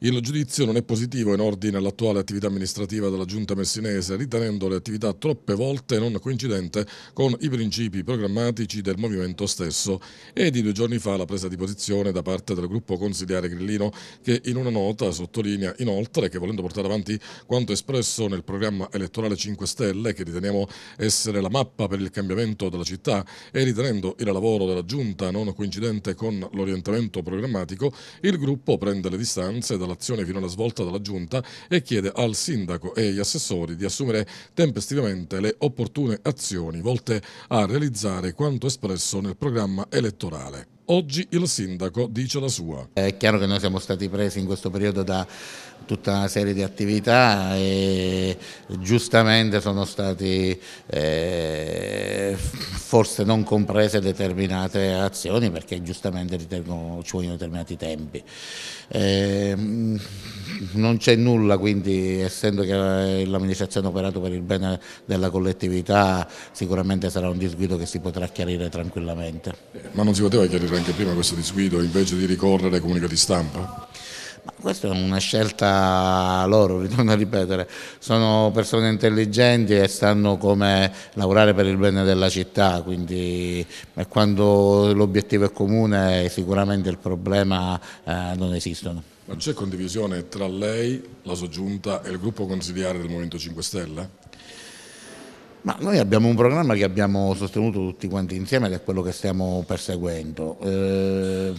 Il giudizio non è positivo in ordine all'attuale attività amministrativa della giunta messinese, ritenendo le attività troppe volte non coincidente con i principi programmatici del movimento stesso e di due giorni fa la presa di posizione da parte del gruppo consigliere Grillino che in una nota sottolinea inoltre che volendo portare avanti quanto espresso nel programma elettorale 5 Stelle che riteniamo essere la mappa per il cambiamento della città e ritenendo il lavoro della giunta non coincidente con l'orientamento programmatico, il gruppo prende le distanze dal l'azione finora svolta dalla Giunta e chiede al Sindaco e agli assessori di assumere tempestivamente le opportune azioni volte a realizzare quanto espresso nel programma elettorale. Oggi il sindaco dice la sua. È chiaro che noi siamo stati presi in questo periodo da tutta una serie di attività e giustamente sono stati eh, forse non comprese determinate azioni perché giustamente ritengo ci vogliono determinati tempi. Eh, non c'è nulla, quindi essendo che eh, l'amministrazione ha operato per il bene della collettività, sicuramente sarà un disguido che si potrà chiarire tranquillamente. Ma non si poteva chiarire anche prima questo disguido invece di ricorrere ai comunicati stampa? Ma questa è una scelta loro, ritorno a ripetere, sono persone intelligenti e sanno come lavorare per il bene della città, quindi eh, quando l'obiettivo è comune sicuramente il problema eh, non esistono. Ma c'è condivisione tra lei, la sua giunta e il gruppo consigliare del Movimento 5 Stelle? Ma noi abbiamo un programma che abbiamo sostenuto tutti quanti insieme ed è quello che stiamo perseguendo. Eh,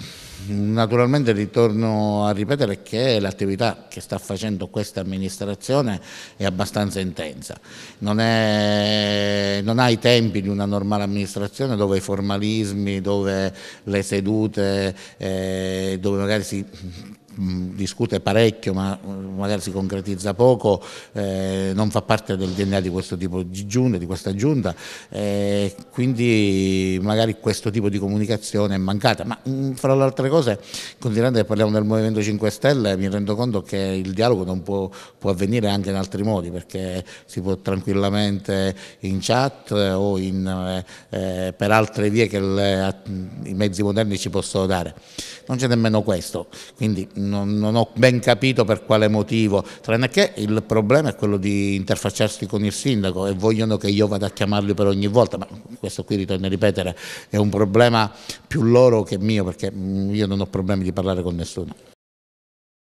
naturalmente ritorno a ripetere che l'attività che sta facendo questa amministrazione è abbastanza intensa, non, è, non, ha i tempi di una normale amministrazione dove i formalismi, dove le sedute, eh, dove magari si Mm, discute parecchio ma magari si concretizza poco, eh, non fa parte del DNA di questo tipo di giunta, di questa giunta, eh, quindi magari questo tipo di comunicazione è mancata, ma mh, mm, fra le altre cose, considerando che parliamo del Movimento 5 Stelle, mi rendo conto che il dialogo non può, può avvenire anche in altri modi, perché si può tranquillamente in chat o in, eh, eh per altre vie che le, i mezzi moderni ci possono dare. Non c'è nemmeno questo, quindi mm, non, non, ho ben capito per quale motivo, tranne che il problema è quello di interfacciarsi con il sindaco e vogliono che io vada a chiamarli per ogni volta, ma questo qui ritorno a ripetere, è un problema più loro che mio perché mm, io non ho problemi di parlare con nessuno.